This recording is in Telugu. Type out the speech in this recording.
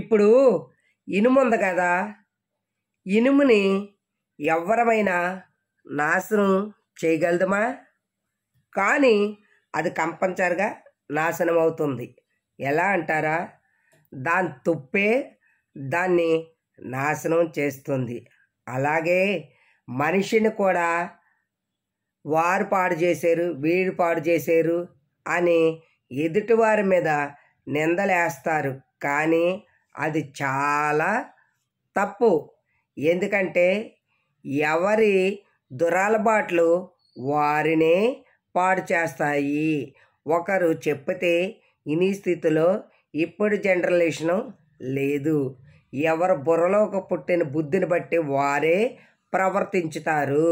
ఇప్పుడు ఇనుముంది కదా ఇనుముని ఎవరమైనా నాశనం చేయగలదమా కానీ అది కంపల్సరిగా నాశనం అవుతుంది ఎలా అంటారా దాని తుప్పే దాన్ని నాశనం చేస్తుంది అలాగే మనిషిని కూడా వారు పాడు చేశారు వీడు పాడు చేశారు అని ఎదుటివారి మీద నిందలేస్తారు కానీ అది చాలా తప్పు ఎందుకంటే ఎవరి దురాలబాట్లు వారినే పాడు చేస్తాయి ఒకరు చెప్పితే ఇనీ స్థితిలో ఇప్పుడు జనరలేషను లేదు ఎవరు బుర్రలోకి పుట్టిన బుద్ధిని బట్టి వారే ప్రవర్తించుతారు